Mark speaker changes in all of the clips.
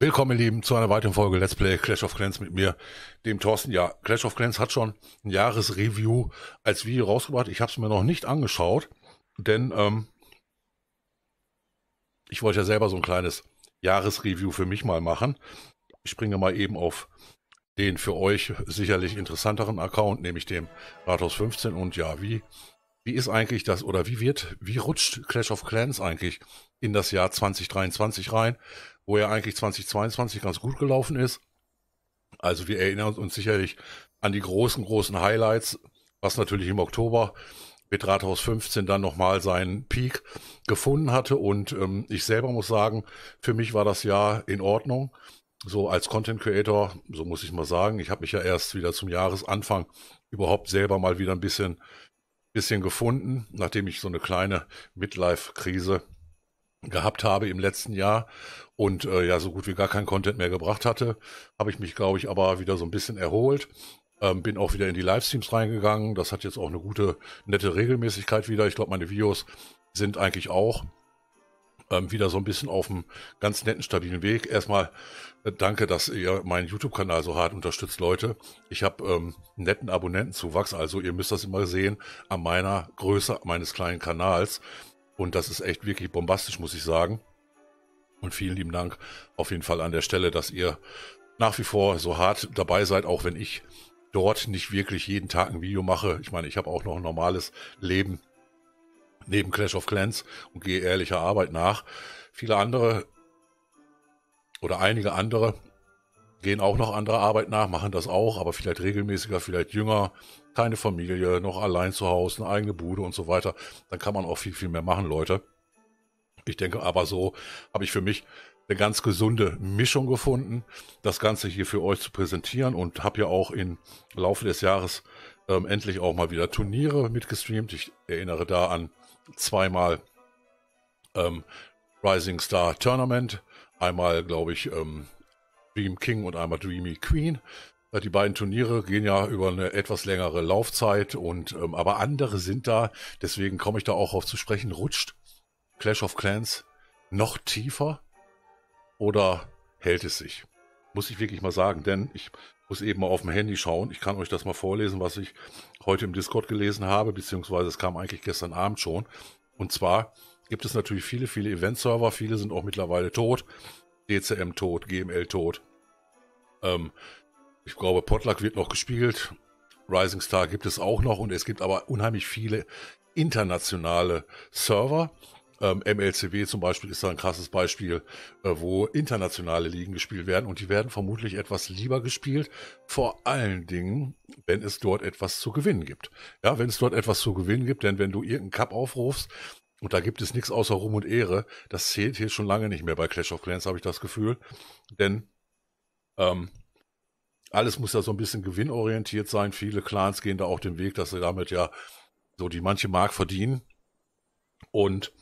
Speaker 1: Willkommen, ihr Lieben, zu einer weiteren Folge Let's Play Clash of Clans mit mir, dem Thorsten. Ja, Clash of Clans hat schon ein Jahresreview als Video rausgebracht. Ich habe es mir noch nicht angeschaut, denn ähm, ich wollte ja selber so ein kleines Jahresreview für mich mal machen. Ich springe mal eben auf den für euch sicherlich interessanteren Account, nämlich dem Rathaus 15. Und ja, wie, wie ist eigentlich das oder wie wird, wie rutscht Clash of Clans eigentlich in das Jahr 2023 rein? wo ja eigentlich 2022 ganz gut gelaufen ist. Also wir erinnern uns sicherlich an die großen, großen Highlights, was natürlich im Oktober mit Rathaus 15 dann nochmal seinen Peak gefunden hatte. Und ähm, ich selber muss sagen, für mich war das Jahr in Ordnung. So als Content Creator, so muss ich mal sagen, ich habe mich ja erst wieder zum Jahresanfang überhaupt selber mal wieder ein bisschen, bisschen gefunden, nachdem ich so eine kleine Midlife-Krise gehabt habe im letzten Jahr und äh, ja so gut wie gar kein Content mehr gebracht hatte, habe ich mich, glaube ich, aber wieder so ein bisschen erholt. Ähm, bin auch wieder in die Livestreams reingegangen. Das hat jetzt auch eine gute, nette Regelmäßigkeit wieder. Ich glaube, meine Videos sind eigentlich auch ähm, wieder so ein bisschen auf einem ganz netten, stabilen Weg. Erstmal äh, danke, dass ihr meinen YouTube-Kanal so hart unterstützt, Leute. Ich habe ähm, netten Abonnentenzuwachs, also ihr müsst das immer sehen an meiner Größe meines kleinen Kanals. Und das ist echt wirklich bombastisch, muss ich sagen. Und vielen lieben Dank auf jeden Fall an der Stelle, dass ihr nach wie vor so hart dabei seid, auch wenn ich dort nicht wirklich jeden Tag ein Video mache. Ich meine, ich habe auch noch ein normales Leben neben Clash of Clans und gehe ehrlicher Arbeit nach. Viele andere oder einige andere gehen auch noch andere Arbeit nach, machen das auch, aber vielleicht regelmäßiger, vielleicht jünger, keine Familie, noch allein zu Hause, eine eigene Bude und so weiter. Dann kann man auch viel, viel mehr machen, Leute. Ich denke aber so habe ich für mich eine ganz gesunde Mischung gefunden, das Ganze hier für euch zu präsentieren und habe ja auch im Laufe des Jahres ähm, endlich auch mal wieder Turniere mitgestreamt. Ich erinnere da an zweimal ähm, Rising Star Tournament, einmal glaube ich ähm, Dream King und einmal Dreamy Queen. Äh, die beiden Turniere gehen ja über eine etwas längere Laufzeit und ähm, aber andere sind da, deswegen komme ich da auch auf zu sprechen, rutscht Clash of Clans noch tiefer oder hält es sich? Muss ich wirklich mal sagen, denn ich muss eben mal auf dem Handy schauen. Ich kann euch das mal vorlesen, was ich heute im Discord gelesen habe, beziehungsweise es kam eigentlich gestern Abend schon. Und zwar gibt es natürlich viele, viele Event-Server, viele sind auch mittlerweile tot. DCM tot, GML tot, ähm, ich glaube, Potluck wird noch gespielt. Rising Star gibt es auch noch und es gibt aber unheimlich viele internationale Server. Ähm, MLCW zum Beispiel ist da ein krasses Beispiel, äh, wo internationale Ligen gespielt werden und die werden vermutlich etwas lieber gespielt, vor allen Dingen, wenn es dort etwas zu gewinnen gibt. Ja, wenn es dort etwas zu gewinnen gibt, denn wenn du irgendeinen Cup aufrufst und da gibt es nichts außer Ruhm und Ehre, das zählt hier schon lange nicht mehr bei Clash of Clans, habe ich das Gefühl, denn ähm, alles muss ja so ein bisschen gewinnorientiert sein. Viele Clans gehen da auch den Weg, dass sie damit ja so die manche Mark verdienen. Und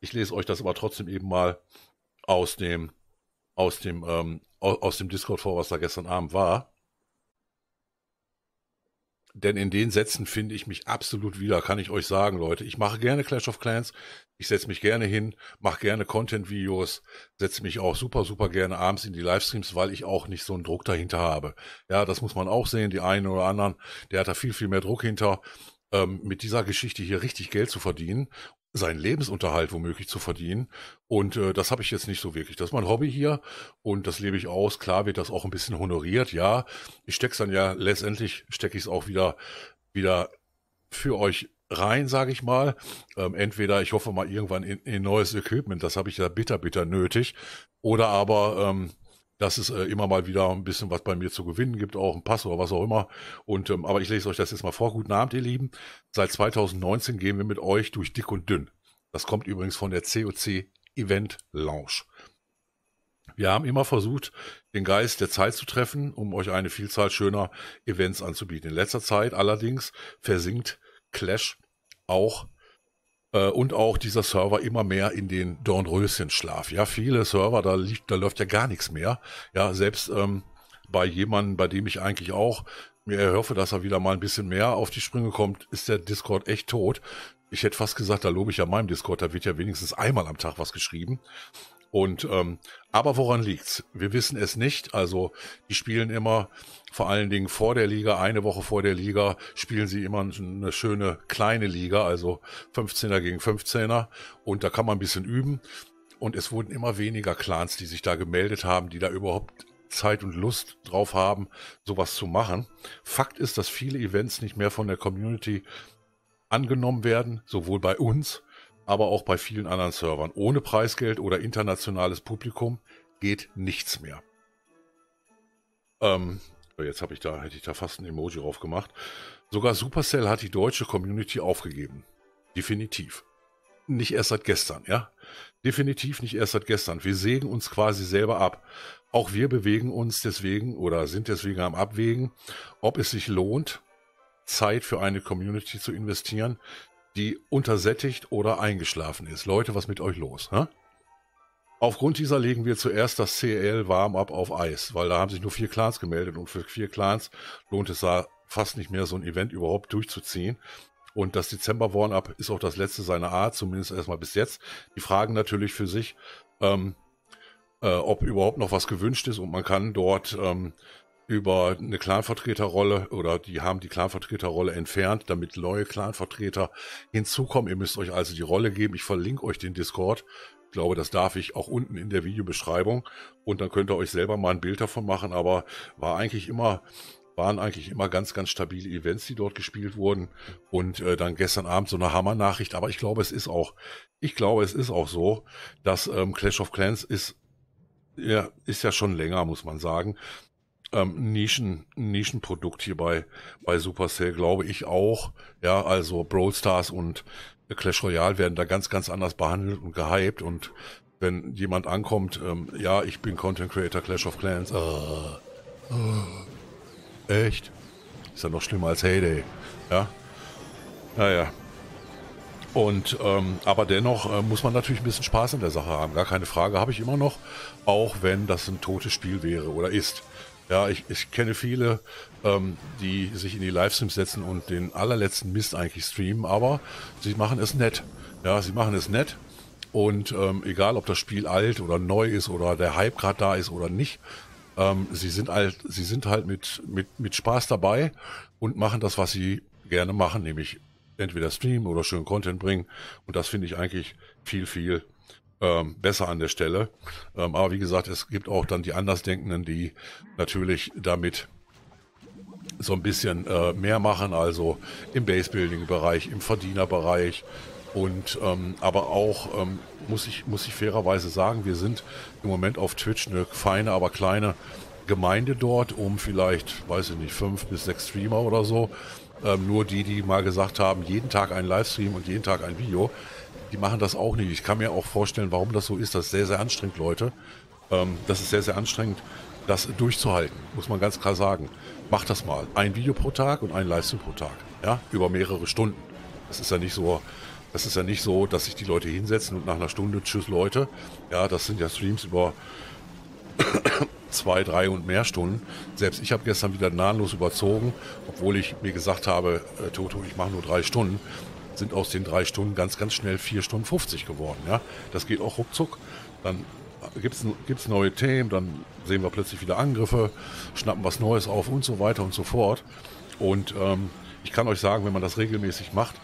Speaker 1: ich lese euch das aber trotzdem eben mal aus dem, aus dem, ähm, aus dem Discord vor, was da gestern Abend war denn in den Sätzen finde ich mich absolut wieder, kann ich euch sagen, Leute. Ich mache gerne Clash of Clans, ich setze mich gerne hin, mache gerne Content-Videos, setze mich auch super, super gerne abends in die Livestreams, weil ich auch nicht so einen Druck dahinter habe. Ja, das muss man auch sehen, die einen oder anderen, der hat da viel, viel mehr Druck hinter. Ähm, mit dieser Geschichte hier richtig Geld zu verdienen seinen Lebensunterhalt womöglich zu verdienen. Und äh, das habe ich jetzt nicht so wirklich. Das ist mein Hobby hier und das lebe ich aus. Klar wird das auch ein bisschen honoriert, ja. Ich stecke es dann ja, letztendlich stecke ich es auch wieder, wieder für euch rein, sage ich mal. Ähm, entweder ich hoffe mal irgendwann in, in neues Equipment, das habe ich ja bitter, bitter nötig. Oder aber ähm, dass es äh, immer mal wieder ein bisschen was bei mir zu gewinnen gibt, auch ein Pass oder was auch immer. Und ähm, aber ich lese euch das jetzt mal vor. Guten Abend, ihr Lieben. Seit 2019 gehen wir mit euch durch dick und dünn. Das kommt übrigens von der COC Event Lounge. Wir haben immer versucht, den Geist der Zeit zu treffen, um euch eine Vielzahl schöner Events anzubieten. In letzter Zeit allerdings versinkt Clash auch äh, und auch dieser Server immer mehr in den Dornröschenschlaf. Ja, viele Server, da liegt, da läuft ja gar nichts mehr. Ja, selbst ähm, bei jemandem, bei dem ich eigentlich auch mir erhoffe, dass er wieder mal ein bisschen mehr auf die Sprünge kommt, ist der Discord echt tot. Ich hätte fast gesagt, da lobe ich ja meinem Discord, da wird ja wenigstens einmal am Tag was geschrieben. Und ähm, aber woran liegt's? Wir wissen es nicht. Also die spielen immer, vor allen Dingen vor der Liga, eine Woche vor der Liga, spielen sie immer eine schöne kleine Liga, also 15er gegen 15er. Und da kann man ein bisschen üben. Und es wurden immer weniger Clans, die sich da gemeldet haben, die da überhaupt Zeit und Lust drauf haben, sowas zu machen. Fakt ist, dass viele Events nicht mehr von der Community angenommen werden, sowohl bei uns aber auch bei vielen anderen Servern. Ohne Preisgeld oder internationales Publikum geht nichts mehr. Ähm, oh, jetzt habe ich da, hätte ich da fast ein Emoji drauf gemacht. Sogar Supercell hat die deutsche Community aufgegeben. Definitiv. Nicht erst seit gestern, ja? Definitiv nicht erst seit gestern. Wir sägen uns quasi selber ab. Auch wir bewegen uns deswegen oder sind deswegen am Abwägen, ob es sich lohnt, Zeit für eine Community zu investieren, die untersättigt oder eingeschlafen ist. Leute, was mit euch los? Hä? Aufgrund dieser legen wir zuerst das CL Warm-up auf Eis, weil da haben sich nur vier Clans gemeldet und für vier Clans lohnt es da fast nicht mehr, so ein Event überhaupt durchzuziehen. Und das Dezember Warm-up ist auch das letzte seiner Art, zumindest erstmal bis jetzt. Die fragen natürlich für sich, ähm, äh, ob überhaupt noch was gewünscht ist und man kann dort ähm, über eine Clanvertreterrolle oder die haben die Clanvertreterrolle entfernt, damit neue Clanvertreter hinzukommen. Ihr müsst euch also die Rolle geben. Ich verlinke euch den Discord. Ich glaube, das darf ich auch unten in der Videobeschreibung. Und dann könnt ihr euch selber mal ein Bild davon machen. Aber war eigentlich immer waren eigentlich immer ganz, ganz stabile Events, die dort gespielt wurden. Und äh, dann gestern Abend so eine Hammer-Nachricht. Aber ich glaube, es ist auch, ich glaube, es ist auch so, dass ähm, Clash of Clans ist, ja, ist ja schon länger, muss man sagen ähm, Nischen, Nischenprodukt hier bei, bei Supercell, glaube ich auch. Ja, also Brawl Stars und Clash Royale werden da ganz, ganz anders behandelt und gehypt und wenn jemand ankommt, ähm, ja, ich bin Content Creator Clash of Clans, äh, äh, echt? Ist ja noch schlimmer als Heyday, ja? Naja. Und ähm, aber dennoch äh, muss man natürlich ein bisschen Spaß in der Sache haben, gar keine Frage, habe ich immer noch, auch wenn das ein totes Spiel wäre oder ist. Ja, ich, ich kenne viele, ähm, die sich in die Livestreams setzen und den allerletzten Mist eigentlich streamen, aber sie machen es nett. Ja, sie machen es nett. Und ähm, egal, ob das Spiel alt oder neu ist oder der Hype gerade da ist oder nicht, ähm, sie sind halt, sie sind halt mit, mit, mit Spaß dabei und machen das, was sie gerne machen, nämlich entweder streamen oder schön Content bringen. Und das finde ich eigentlich viel, viel ähm, besser an der Stelle. Ähm, aber wie gesagt, es gibt auch dann die Andersdenkenden, die natürlich damit so ein bisschen äh, mehr machen, also im basebuilding bereich im Verdienerbereich. Und ähm, aber auch, ähm, muss, ich, muss ich fairerweise sagen, wir sind im Moment auf Twitch eine feine, aber kleine Gemeinde dort, um vielleicht, weiß ich nicht, fünf bis sechs Streamer oder so. Ähm, nur die, die mal gesagt haben, jeden Tag ein Livestream und jeden Tag ein Video die machen das auch nicht. Ich kann mir auch vorstellen, warum das so ist. Das ist sehr, sehr anstrengend, Leute. Ähm, das ist sehr, sehr anstrengend, das durchzuhalten, muss man ganz klar sagen. Mach das mal. Ein Video pro Tag und ein Livestream pro Tag. Ja, über mehrere Stunden. Das ist ja nicht so, das ist ja nicht so, dass sich die Leute hinsetzen und nach einer Stunde, tschüss Leute. Ja, das sind ja Streams über zwei, drei und mehr Stunden. Selbst ich habe gestern wieder nahenlos überzogen, obwohl ich mir gesagt habe, äh, Toto, ich mache nur drei Stunden sind aus den drei Stunden ganz, ganz schnell vier Stunden 50 geworden. Ja? Das geht auch ruckzuck. Dann gibt es neue Themen, dann sehen wir plötzlich wieder Angriffe, schnappen was Neues auf und so weiter und so fort. Und ähm, ich kann euch sagen, wenn man das regelmäßig macht,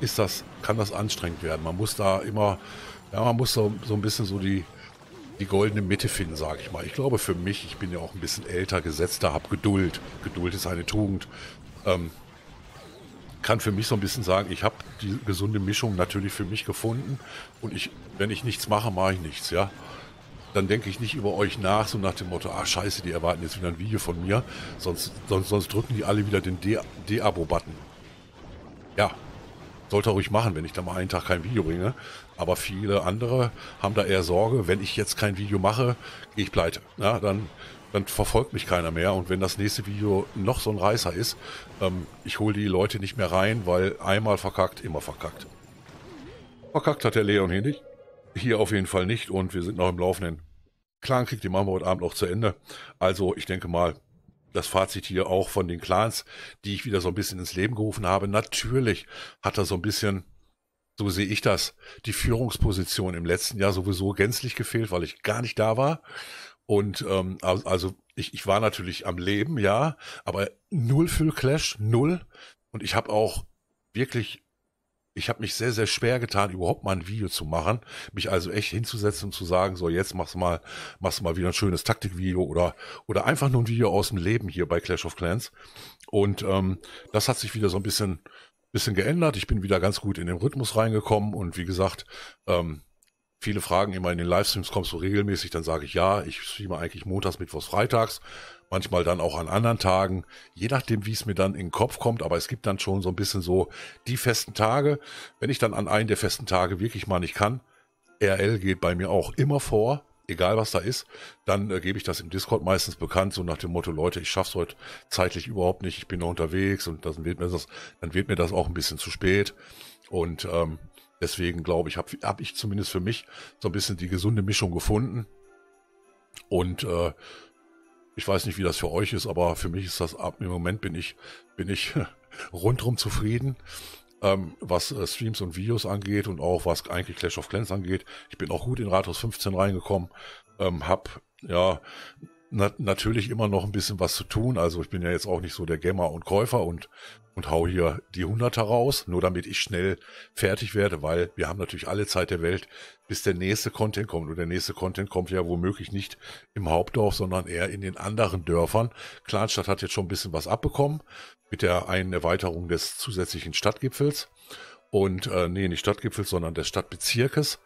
Speaker 1: ist das, kann das anstrengend werden. Man muss da immer, ja, man muss so, so ein bisschen so die, die goldene Mitte finden, sage ich mal. Ich glaube für mich, ich bin ja auch ein bisschen älter, gesetzter, habe Geduld. Geduld ist eine Tugend. Ähm, kann für mich so ein bisschen sagen, ich habe die gesunde Mischung natürlich für mich gefunden und ich, wenn ich nichts mache, mache ich nichts, ja. Dann denke ich nicht über euch nach, so nach dem Motto, ah scheiße, die erwarten jetzt wieder ein Video von mir, sonst, sonst, sonst drücken die alle wieder den De-Abo-Button. Ja, sollte ruhig machen, wenn ich da mal einen Tag kein Video bringe. Aber viele andere haben da eher Sorge, wenn ich jetzt kein Video mache, gehe ich pleite. Ja, dann dann verfolgt mich keiner mehr. Und wenn das nächste Video noch so ein Reißer ist, ähm, ich hole die Leute nicht mehr rein, weil einmal verkackt, immer verkackt. Verkackt hat der Leon hier nicht. Hier auf jeden Fall nicht und wir sind noch im Laufenden. Clan kriegt die machen wir heute Abend noch zu Ende. Also ich denke mal, das Fazit hier auch von den Clans, die ich wieder so ein bisschen ins Leben gerufen habe. Natürlich hat er so ein bisschen so sehe ich das, die Führungsposition im letzten Jahr sowieso gänzlich gefehlt, weil ich gar nicht da war. Und ähm, also ich, ich war natürlich am Leben, ja, aber null für Clash, null. Und ich habe auch wirklich, ich habe mich sehr, sehr schwer getan, überhaupt mal ein Video zu machen, mich also echt hinzusetzen und zu sagen, so jetzt machst du mal, machst du mal wieder ein schönes Taktikvideo oder oder einfach nur ein Video aus dem Leben hier bei Clash of Clans. Und ähm, das hat sich wieder so ein bisschen bisschen geändert. Ich bin wieder ganz gut in den Rhythmus reingekommen und wie gesagt, ähm, Viele fragen immer in den Livestreams, kommst du regelmäßig? Dann sage ich ja. Ich streame eigentlich montags, mittwochs, freitags. Manchmal dann auch an anderen Tagen. Je nachdem, wie es mir dann in den Kopf kommt. Aber es gibt dann schon so ein bisschen so die festen Tage. Wenn ich dann an einen der festen Tage wirklich mal nicht kann, RL geht bei mir auch immer vor egal was da ist, dann äh, gebe ich das im Discord meistens bekannt, so nach dem Motto, Leute, ich schaff's heute zeitlich überhaupt nicht, ich bin noch unterwegs und das wird mir das, dann wird mir das auch ein bisschen zu spät. Und ähm, Deswegen glaube ich, habe hab ich zumindest für mich so ein bisschen die gesunde Mischung gefunden. Und äh, ich weiß nicht, wie das für euch ist, aber für mich ist das ab im Moment bin ich, bin ich rundrum zufrieden, ähm, was äh, Streams und Videos angeht und auch was eigentlich Clash of Clans angeht. Ich bin auch gut in Rathaus 15 reingekommen, ähm, hab ja na, natürlich immer noch ein bisschen was zu tun. Also ich bin ja jetzt auch nicht so der Gamer und Käufer und, und hau hier die Hunderter raus, nur damit ich schnell fertig werde, weil wir haben natürlich alle Zeit der Welt, bis der nächste Content kommt. Und der nächste Content kommt ja womöglich nicht im Hauptdorf, sondern eher in den anderen Dörfern. Klanstadt hat jetzt schon ein bisschen was abbekommen mit der einen Erweiterung des zusätzlichen Stadtgipfels. Und äh, nee, nicht Stadtgipfels, sondern des Stadtbezirkes.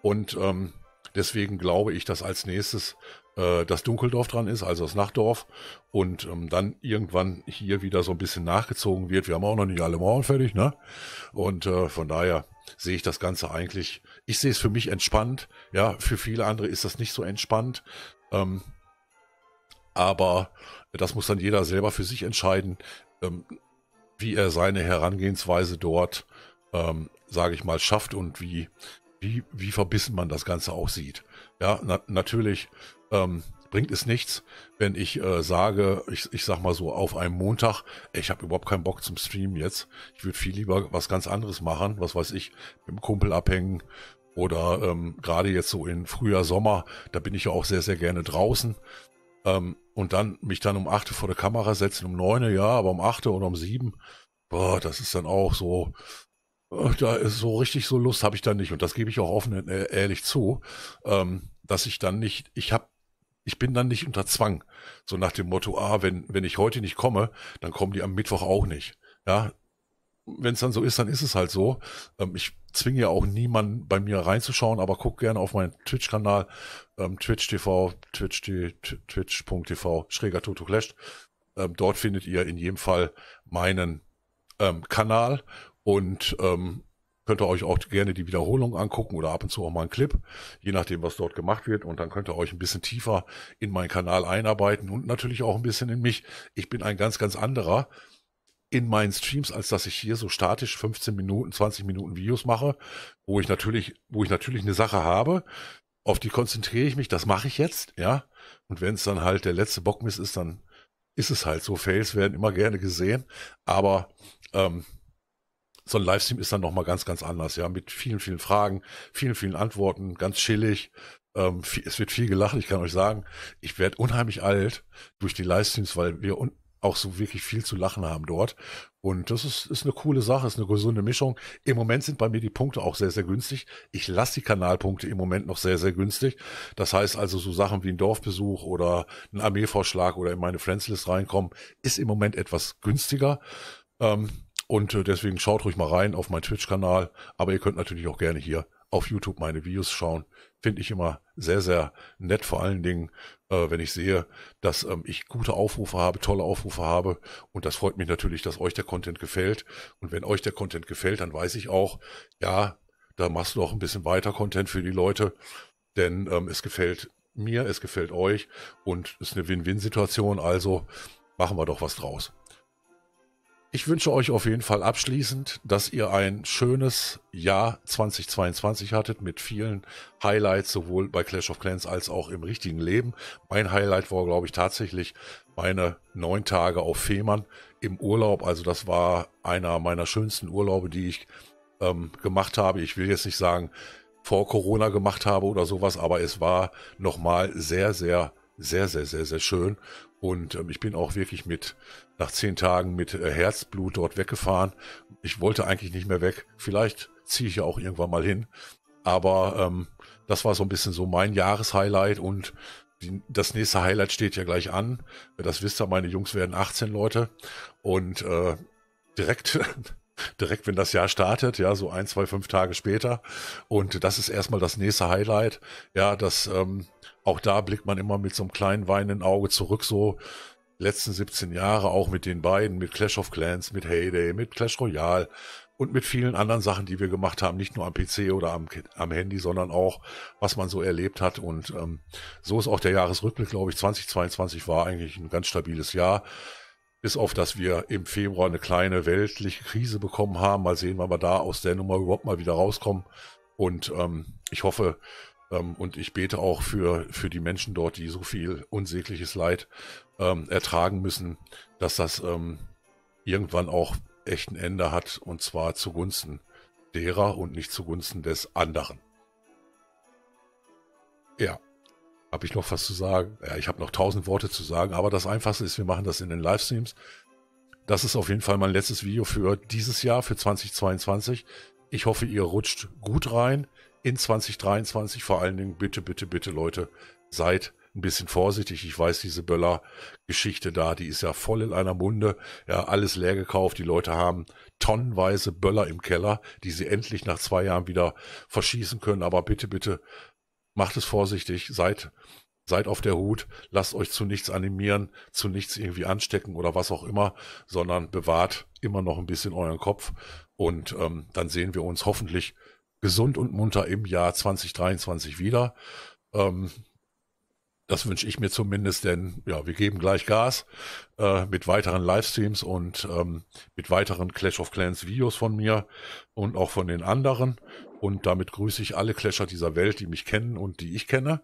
Speaker 1: Und ähm, Deswegen glaube ich, dass als nächstes äh, das Dunkeldorf dran ist, also das Nachtdorf, und ähm, dann irgendwann hier wieder so ein bisschen nachgezogen wird. Wir haben auch noch nicht alle Mauern fertig, ne? Und äh, von daher sehe ich das Ganze eigentlich, ich sehe es für mich entspannt, ja, für viele andere ist das nicht so entspannt. Ähm, aber das muss dann jeder selber für sich entscheiden, ähm, wie er seine Herangehensweise dort, ähm, sage ich mal, schafft und wie, wie, wie verbissen man das Ganze auch sieht. Ja, na natürlich ähm, bringt es nichts, wenn ich äh, sage, ich, ich sag mal so, auf einem Montag, ich habe überhaupt keinen Bock zum Streamen jetzt. Ich würde viel lieber was ganz anderes machen, was weiß ich, mit dem Kumpel abhängen oder ähm, gerade jetzt so in Frühjahr, Sommer, da bin ich ja auch sehr, sehr gerne draußen. Ähm, und dann mich dann um 8 vor der Kamera setzen, um 9, ja, aber um 8 oder um 7, boah, das ist dann auch so, äh, da ist so richtig so Lust habe ich dann nicht und das gebe ich auch offen und ehrlich zu, ähm, dass ich dann nicht, ich habe ich bin dann nicht unter Zwang. So nach dem Motto, ah, wenn, wenn ich heute nicht komme, dann kommen die am Mittwoch auch nicht. Ja, wenn es dann so ist, dann ist es halt so. Ähm, ich zwinge ja auch niemanden bei mir reinzuschauen, aber guck gerne auf meinen Twitch-Kanal, ähm, Twitch twitch.tv, schräger Toto Clash. Ähm, dort findet ihr in jedem Fall meinen ähm, Kanal und ähm, könnt ihr euch auch gerne die Wiederholung angucken oder ab und zu auch mal einen Clip, je nachdem, was dort gemacht wird. Und dann könnt ihr euch ein bisschen tiefer in meinen Kanal einarbeiten und natürlich auch ein bisschen in mich. Ich bin ein ganz, ganz anderer in meinen Streams, als dass ich hier so statisch 15 Minuten, 20 Minuten Videos mache, wo ich natürlich, wo ich natürlich eine Sache habe, auf die konzentriere ich mich, das mache ich jetzt, ja. Und wenn es dann halt der letzte Bockmiss ist, dann ist es halt so. Fails werden immer gerne gesehen, aber ähm, so ein Livestream ist dann nochmal ganz, ganz anders, ja, mit vielen, vielen Fragen, vielen, vielen Antworten, ganz chillig. Ähm, viel, es wird viel gelacht, ich kann euch sagen, ich werde unheimlich alt durch die Livestreams, weil wir auch so wirklich viel zu lachen haben dort. Und das ist, ist eine coole Sache, ist eine gesunde Mischung. Im Moment sind bei mir die Punkte auch sehr, sehr günstig. Ich lasse die Kanalpunkte im Moment noch sehr, sehr günstig. Das heißt also, so Sachen wie ein Dorfbesuch oder ein Armeevorschlag oder in meine Friendslist reinkommen, ist im Moment etwas günstiger. Ähm, und äh, deswegen schaut ruhig mal rein auf meinen Twitch-Kanal. Aber ihr könnt natürlich auch gerne hier auf YouTube meine Videos schauen. Finde ich immer sehr, sehr nett. Vor allen Dingen, äh, wenn ich sehe, dass ähm, ich gute Aufrufe habe, tolle Aufrufe habe. Und das freut mich natürlich, dass euch der Content gefällt. Und wenn euch der Content gefällt, dann weiß ich auch, ja, da machst du auch ein bisschen weiter Content für die Leute. Denn ähm, es gefällt mir, es gefällt euch und es ist eine Win-Win-Situation. Also machen wir doch was draus. Ich wünsche euch auf jeden Fall abschließend, dass ihr ein schönes Jahr 2022 hattet mit vielen Highlights, sowohl bei Clash of Clans als auch im richtigen Leben. Mein Highlight war, glaube ich, tatsächlich meine neun Tage auf Fehmarn im Urlaub. Also das war einer meiner schönsten Urlaube, die ich ähm, gemacht habe. Ich will jetzt nicht sagen, vor Corona gemacht habe oder sowas, aber es war nochmal sehr, sehr sehr, sehr, sehr, sehr schön. Und ähm, ich bin auch wirklich mit, nach zehn Tagen mit äh, Herzblut dort weggefahren. Ich wollte eigentlich nicht mehr weg. Vielleicht ziehe ich ja auch irgendwann mal hin. Aber ähm, das war so ein bisschen so mein Jahreshighlight und die, das nächste Highlight steht ja gleich an. Das wisst ihr, meine Jungs werden 18 Leute und äh, direkt direkt, wenn das Jahr startet, ja, so ein, zwei, fünf Tage später. Und das ist erstmal das nächste Highlight, ja, das ähm, auch da blickt man immer mit so einem kleinen weinenden Auge zurück, so letzten 17 Jahre auch mit den beiden, mit Clash of Clans, mit Heyday, mit Clash Royale und mit vielen anderen Sachen, die wir gemacht haben, nicht nur am PC oder am, am Handy, sondern auch, was man so erlebt hat. Und ähm, so ist auch der Jahresrückblick, glaube ich, 2022 war eigentlich ein ganz stabiles Jahr. Bis auf, dass wir im Februar eine kleine weltliche Krise bekommen haben. Mal sehen, wann wir da aus der Nummer überhaupt mal wieder rauskommen. Und ähm, ich hoffe, ähm, und ich bete auch für, für die Menschen dort, die so viel unsägliches Leid ähm, ertragen müssen, dass das ähm, irgendwann auch echt ein Ende hat und zwar zugunsten derer und nicht zugunsten des anderen. Ja. Habe ich noch was zu sagen? Ja, ich habe noch tausend Worte zu sagen, aber das Einfachste ist, wir machen das in den Livestreams. Das ist auf jeden Fall mein letztes Video für dieses Jahr, für 2022. Ich hoffe, ihr rutscht gut rein in 2023 vor allen Dingen, bitte, bitte, bitte Leute, seid ein bisschen vorsichtig. Ich weiß, diese Böller-Geschichte da, die ist ja voll in einer Munde. Ja, alles leer gekauft. Die Leute haben tonnenweise Böller im Keller, die sie endlich nach zwei Jahren wieder verschießen können. Aber bitte, bitte, macht es vorsichtig. Seid, seid auf der Hut. Lasst euch zu nichts animieren, zu nichts irgendwie anstecken oder was auch immer, sondern bewahrt immer noch ein bisschen euren Kopf. Und ähm, dann sehen wir uns hoffentlich gesund und munter im Jahr 2023 wieder. Ähm, das wünsche ich mir zumindest, denn ja, wir geben gleich Gas äh, mit weiteren Livestreams und ähm, mit weiteren Clash of Clans Videos von mir und auch von den anderen. Und damit grüße ich alle Clasher dieser Welt, die mich kennen und die ich kenne.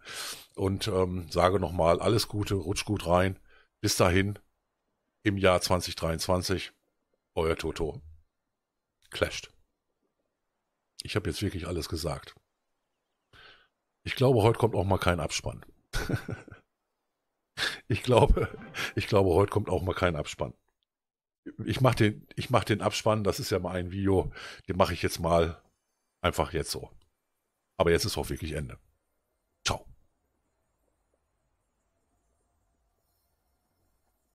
Speaker 1: Und ähm, sage nochmal alles Gute, rutsch gut rein. Bis dahin im Jahr 2023. Euer Toto. Clasht. Ich habe jetzt wirklich alles gesagt. Ich glaube, heute kommt auch mal kein Abspann. ich glaube, ich glaube, heute kommt auch mal kein Abspann. Ich mache den, ich mach den Abspann, das ist ja mal ein Video, den mache ich jetzt mal einfach jetzt so. Aber jetzt ist auch wirklich Ende.